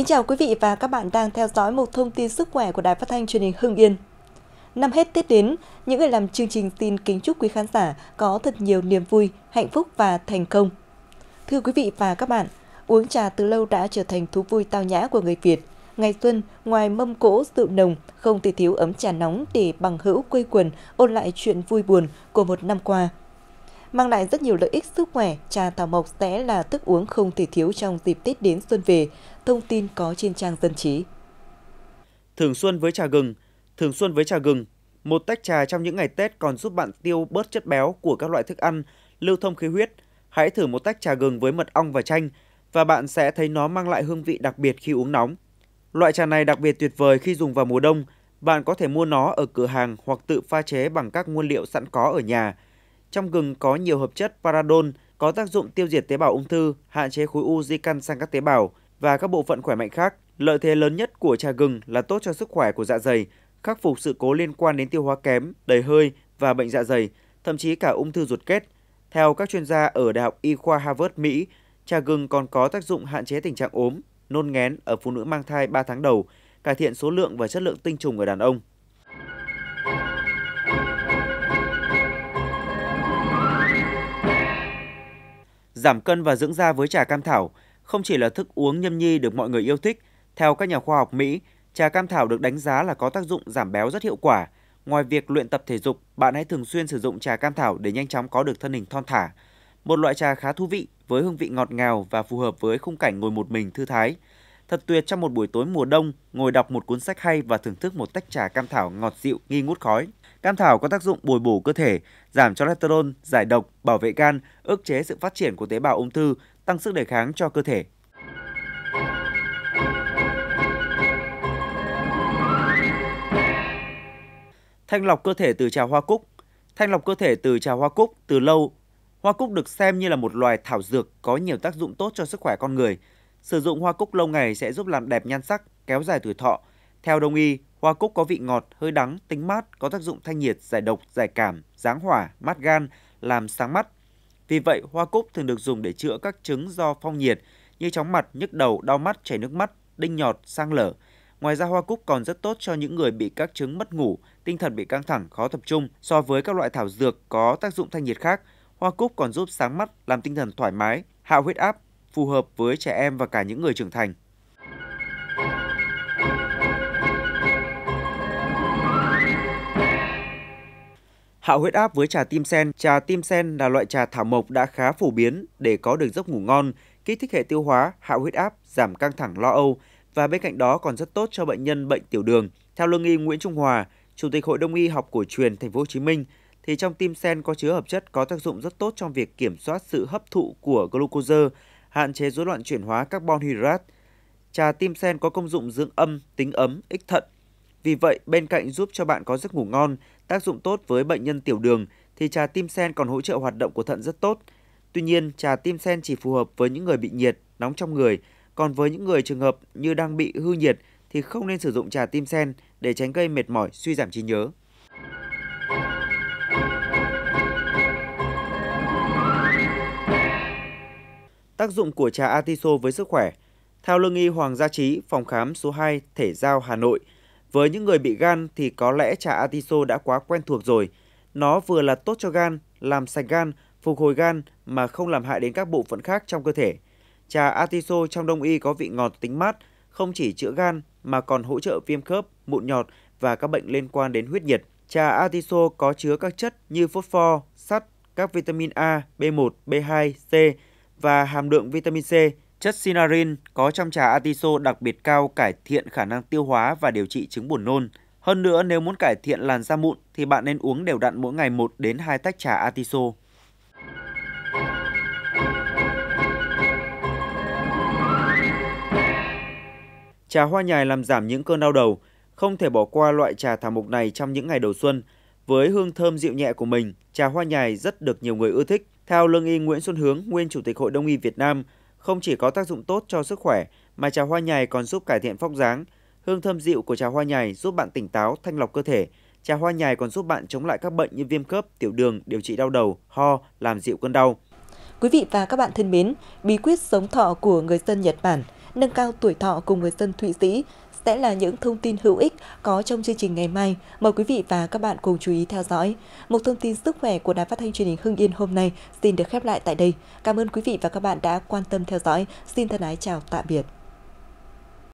Kính chào quý vị và các bạn đang theo dõi một thông tin sức khỏe của Đài Phát thanh Truyền hình Hưng Yên. Năm hết Tết đến, những người làm chương trình xin kính chúc quý khán giả có thật nhiều niềm vui, hạnh phúc và thành công. Thưa quý vị và các bạn, uống trà từ lâu đã trở thành thú vui tao nhã của người Việt. Ngày xuân, ngoài mâm cỗ rượu nồng, không thể thiếu ấm trà nóng để bằng hữu quây quần ôn lại chuyện vui buồn của một năm qua – mang lại rất nhiều lợi ích sức khỏe, trà thảo mộc sẽ là thức uống không thể thiếu trong dịp Tết đến xuân về. Thông tin có trên trang dân trí. Thường xuân với trà gừng Thường xuân với trà gừng, một tách trà trong những ngày Tết còn giúp bạn tiêu bớt chất béo của các loại thức ăn, lưu thông khí huyết. Hãy thử một tách trà gừng với mật ong và chanh và bạn sẽ thấy nó mang lại hương vị đặc biệt khi uống nóng. Loại trà này đặc biệt tuyệt vời khi dùng vào mùa đông, bạn có thể mua nó ở cửa hàng hoặc tự pha chế bằng các nguyên liệu sẵn có ở nhà – trong gừng có nhiều hợp chất paradon có tác dụng tiêu diệt tế bào ung thư, hạn chế khối u di căn sang các tế bào và các bộ phận khỏe mạnh khác. Lợi thế lớn nhất của trà gừng là tốt cho sức khỏe của dạ dày, khắc phục sự cố liên quan đến tiêu hóa kém, đầy hơi và bệnh dạ dày, thậm chí cả ung thư ruột kết. Theo các chuyên gia ở Đại học Y khoa Harvard, Mỹ, trà gừng còn có tác dụng hạn chế tình trạng ốm, nôn ngén ở phụ nữ mang thai 3 tháng đầu, cải thiện số lượng và chất lượng tinh trùng ở đàn ông. Giảm cân và dưỡng da với trà cam thảo không chỉ là thức uống nhâm nhi được mọi người yêu thích, theo các nhà khoa học Mỹ, trà cam thảo được đánh giá là có tác dụng giảm béo rất hiệu quả. Ngoài việc luyện tập thể dục, bạn hãy thường xuyên sử dụng trà cam thảo để nhanh chóng có được thân hình thon thả. Một loại trà khá thú vị với hương vị ngọt ngào và phù hợp với khung cảnh ngồi một mình thư thái. Thật tuyệt trong một buổi tối mùa đông, ngồi đọc một cuốn sách hay và thưởng thức một tách trà cam thảo ngọt dịu nghi ngút khói. Cam thảo có tác dụng bồi bổ cơ thể, giảm cholesterol, giải độc, bảo vệ gan, ức chế sự phát triển của tế bào ung thư, tăng sức đề kháng cho cơ thể. Thanh lọc cơ thể từ trà hoa cúc Thanh lọc cơ thể từ trà hoa cúc từ lâu, hoa cúc được xem như là một loài thảo dược có nhiều tác dụng tốt cho sức khỏe con người. Sử dụng hoa cúc lâu ngày sẽ giúp làm đẹp nhan sắc, kéo dài tuổi thọ. Theo đông y, Hoa cúc có vị ngọt, hơi đắng, tính mát, có tác dụng thanh nhiệt, giải độc, giải cảm, giáng hỏa, mát gan, làm sáng mắt. Vì vậy, hoa cúc thường được dùng để chữa các chứng do phong nhiệt như chóng mặt, nhức đầu, đau mắt, chảy nước mắt, đinh nhọt, sang lở. Ngoài ra hoa cúc còn rất tốt cho những người bị các chứng mất ngủ, tinh thần bị căng thẳng, khó tập trung so với các loại thảo dược có tác dụng thanh nhiệt khác. Hoa cúc còn giúp sáng mắt, làm tinh thần thoải mái, hạ huyết áp, phù hợp với trẻ em và cả những người trưởng thành. Hạ huyết áp với trà tim sen, trà tim sen là loại trà thảo mộc đã khá phổ biến để có được giấc ngủ ngon, kích thích hệ tiêu hóa, hạ huyết áp, giảm căng thẳng lo âu và bên cạnh đó còn rất tốt cho bệnh nhân bệnh tiểu đường. Theo lương y Nguyễn Trung Hòa, Chủ tịch Hội Đông y học cổ truyền Thành phố Hồ Chí Minh, thì trong tim sen có chứa hợp chất có tác dụng rất tốt trong việc kiểm soát sự hấp thụ của glucose, hạn chế rối loạn chuyển hóa carbon hydrate. Trà tim sen có công dụng dưỡng âm, tính ấm, ích thận. Vì vậy, bên cạnh giúp cho bạn có giấc ngủ ngon tác dụng tốt với bệnh nhân tiểu đường thì trà tim sen còn hỗ trợ hoạt động của thận rất tốt. Tuy nhiên, trà tim sen chỉ phù hợp với những người bị nhiệt, nóng trong người, còn với những người trường hợp như đang bị hư nhiệt thì không nên sử dụng trà tim sen để tránh gây mệt mỏi, suy giảm trí nhớ. Tác dụng của trà atiso với sức khỏe. Theo lương y Hoàng Gia Trí, phòng khám số 2 Thể Giao Hà Nội – với những người bị gan thì có lẽ trà atiso đã quá quen thuộc rồi. Nó vừa là tốt cho gan, làm sạch gan, phục hồi gan mà không làm hại đến các bộ phận khác trong cơ thể. Trà atiso trong đông y có vị ngọt tính mát, không chỉ chữa gan mà còn hỗ trợ viêm khớp, mụn nhọt và các bệnh liên quan đến huyết nhiệt. Trà atiso có chứa các chất như phốt pho, sắt, các vitamin A, B1, B2, C và hàm lượng vitamin C Chất sinarin có trong trà atiso đặc biệt cao cải thiện khả năng tiêu hóa và điều trị chứng buồn nôn. Hơn nữa, nếu muốn cải thiện làn da mụn thì bạn nên uống đều đặn mỗi ngày 1 đến 2 tách trà atiso. Trà hoa nhài làm giảm những cơn đau đầu, không thể bỏ qua loại trà thảo mộc này trong những ngày đầu xuân. Với hương thơm dịu nhẹ của mình, trà hoa nhài rất được nhiều người ưa thích. Theo lương y Nguyễn Xuân Hướng, nguyên chủ tịch Hội Đông y Việt Nam, không chỉ có tác dụng tốt cho sức khỏe mà trà hoa nhài còn giúp cải thiện phong dáng. Hương thơm dịu của trà hoa nhài giúp bạn tỉnh táo, thanh lọc cơ thể. Trà hoa nhài còn giúp bạn chống lại các bệnh như viêm khớp, tiểu đường, điều trị đau đầu, ho, làm dịu cơn đau. Quý vị và các bạn thân mến, bí quyết sống thọ của người dân Nhật Bản, nâng cao tuổi thọ của người dân Thụy Sĩ sẽ là những thông tin hữu ích có trong chương trình ngày mai. Mời quý vị và các bạn cùng chú ý theo dõi. Một thông tin sức khỏe của Đài Phát thanh Truyền hình Hưng Yên hôm nay xin được khép lại tại đây. Cảm ơn quý vị và các bạn đã quan tâm theo dõi. Xin thân ái chào tạm biệt.